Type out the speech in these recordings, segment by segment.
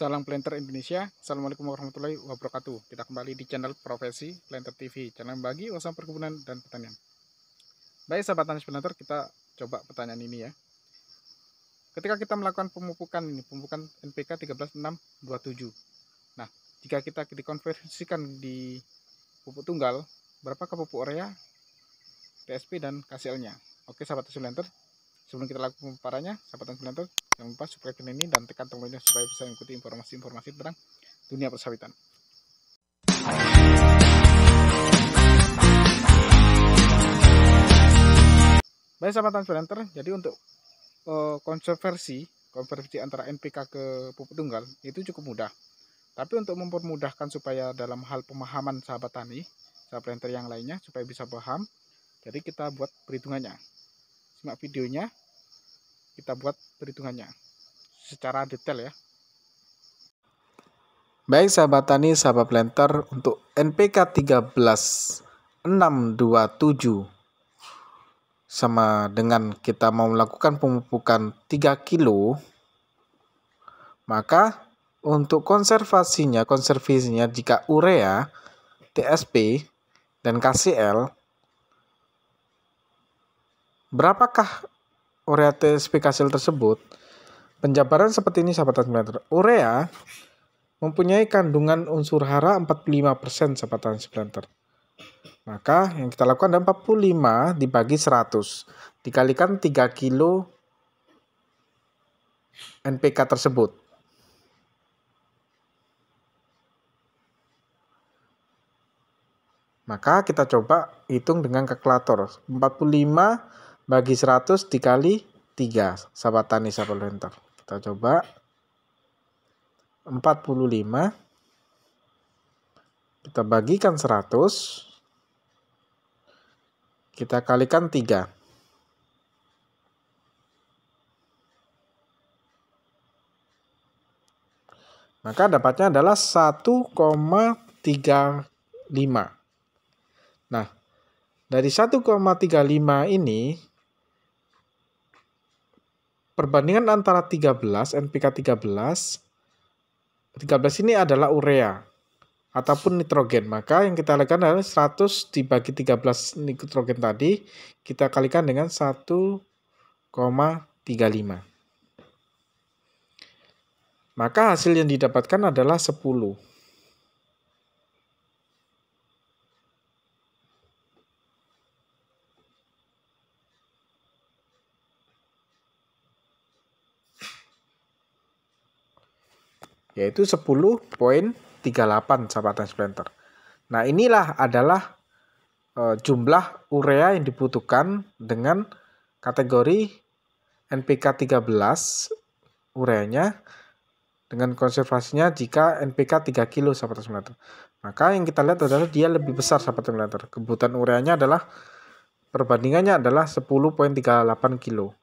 Salam Planter Indonesia, Assalamualaikum warahmatullahi wabarakatuh. Kita kembali di channel Profesi Planter TV, channel bagi wawasan perkebunan dan pertanian. Baik sahabat Tanis planter, kita coba pertanyaan ini ya. Ketika kita melakukan pemupukan ini, pemupukan NPK 13627. Nah, jika kita dikonversikan di pupuk tunggal, Berapa ke pupuk urea, TSP dan KCL-nya? Oke sahabat Tanis planter, Sebelum kita lakukan pemaparannya, sahabat teman jangan lupa subscribe channel ini dan tekan tombol lonceng supaya bisa mengikuti informasi-informasi tentang dunia persawitan. Baik sahabat transparanter, jadi untuk uh, eh, konversi konversi antara NPK ke pupuk tunggal itu cukup mudah. Tapi untuk mempermudahkan supaya dalam hal pemahaman sahabat tani, sahabat planter yang lainnya supaya bisa paham, jadi kita buat perhitungannya. Simak videonya kita buat perhitungannya secara detail ya. Baik sahabat tani, sahabat planter untuk NPK 13627 sama dengan kita mau melakukan pemupukan 3 kilo maka untuk konservasinya, konservasinya jika urea, TSP, dan KCL berapakah ureates pikasil tersebut, penjabaran seperti ini sahabat transmitter. Urea mempunyai kandungan unsur hara 45% sahabat transplanter. Maka yang kita lakukan adalah 45 dibagi 100. Dikalikan 3 kilo NPK tersebut. Maka kita coba hitung dengan kalkulator. 45 bagi 100 dikali 3 sahabat tani sahabat lentor kita coba 45 kita bagikan 100 kita kalikan 3 maka dapatnya adalah 1,35. Nah, dari 1,35 ini Perbandingan antara 13, NPK 13, 13 ini adalah urea ataupun nitrogen. Maka yang kita lakukan adalah 100 dibagi 13 nitrogen tadi, kita kalikan dengan 1,35. Maka hasil yang didapatkan adalah 10. yaitu 10.38 sahabat transplanter. Nah, inilah adalah e, jumlah urea yang dibutuhkan dengan kategori NPK 13 ureanya dengan konservasinya jika NPK 3 kilo sahabat transplanter. Maka yang kita lihat adalah dia lebih besar sahabat transplanter. Kebutuhan ureanya adalah perbandingannya adalah 10.38 kilo.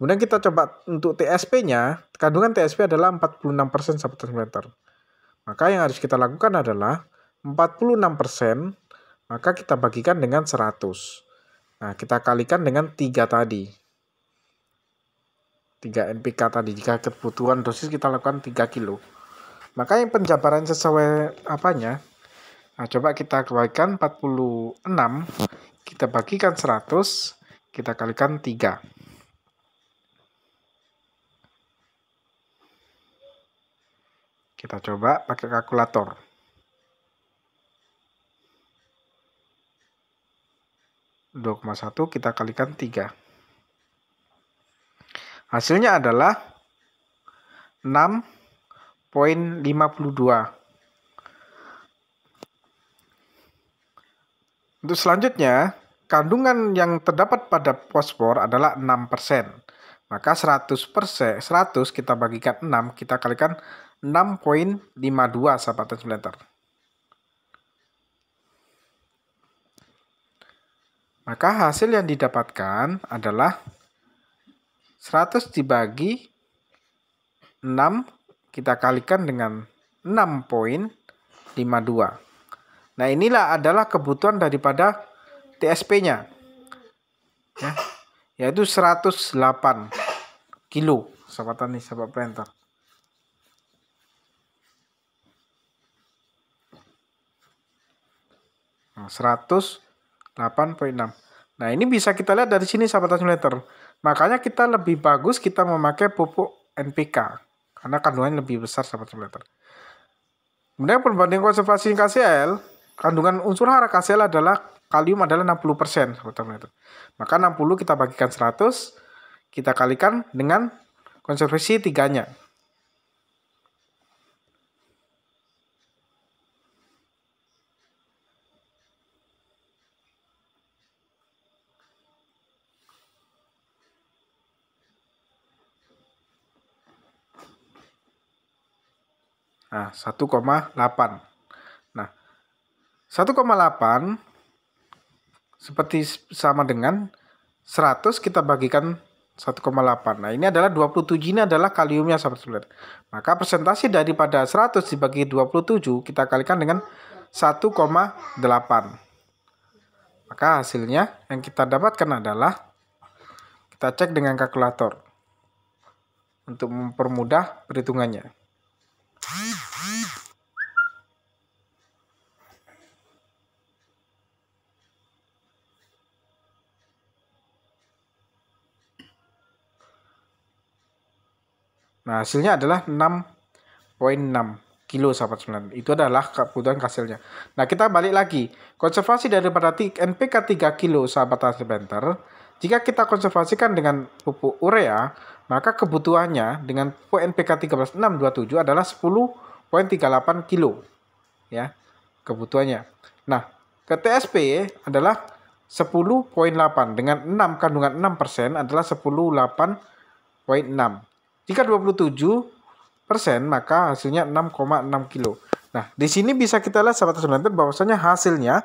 Kemudian kita coba untuk TSP-nya, kandungan TSP adalah 46% sabut transmitter. Maka yang harus kita lakukan adalah 46%, maka kita bagikan dengan 100. Nah, kita kalikan dengan 3 tadi. 3 NPK tadi, jika kebutuhan dosis kita lakukan 3 kilo. Maka yang penjabaran sesuai apanya, nah coba kita keluarkan 46, kita bagikan 100, kita kalikan 3. Kita coba pakai kalkulator. Dua koma satu kita kalikan tiga. Hasilnya adalah 6.52. Untuk selanjutnya, kandungan yang terdapat pada fosfor adalah 6%. Maka 100%, 100 kita bagikan 6, kita kalikan 6.52 sahabat translator. Maka hasil yang didapatkan adalah 100 dibagi 6 kita kalikan dengan 6.52. Nah inilah adalah kebutuhan daripada TSP-nya. Ya, yaitu 108 kilo sahabat tani sahabat planter 108.6. Nah, nah, ini bisa kita lihat dari sini sahabat simulator. Makanya kita lebih bagus kita memakai pupuk NPK karena kandungannya lebih besar sahabat simulator. Kemudian perbandingan konservasi KCL, kandungan unsur hara KCL adalah kalium adalah 60% sahabat simulator. Maka 60 kita bagikan 100, kita kalikan dengan konservasi tiganya. Nah, 1,8. Nah, 1,8 seperti sama dengan 100 kita bagikan 1,8. Nah, ini adalah 27 ini adalah kaliumnya sahabat sekalian. Maka persentase daripada 100 dibagi 27 kita kalikan dengan 1,8. Maka hasilnya yang kita dapatkan adalah kita cek dengan kalkulator untuk mempermudah perhitungannya. Nah, hasilnya adalah 6.6 kilo sahabat sembilan. Itu adalah kebutuhan hasilnya. Nah, kita balik lagi. Konservasi daripada NPK 3 kilo sahabat sembilan. Jika kita konservasikan dengan pupuk urea, maka kebutuhannya dengan UNPK 13627 adalah 10.38 kilo ya kebutuhannya. Nah, ke TSP adalah 10.8 dengan 6 kandungan 6% adalah 108.6. Jika 27 persen maka hasilnya 6,6 kilo. Nah, di sini bisa kita lihat sahabat sebenarnya bahwasanya hasilnya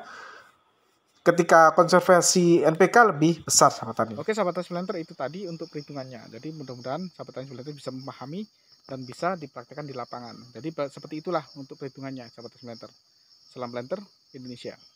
ketika konservasi NPK lebih besar sahabat tani. Oke sahabat tani freelancer itu tadi untuk perhitungannya. Jadi mudah-mudahan sahabat tani freelancer bisa memahami dan bisa dipraktekkan di lapangan. Jadi seperti itulah untuk perhitungannya sahabat tani freelancer. Salam freelancer Indonesia.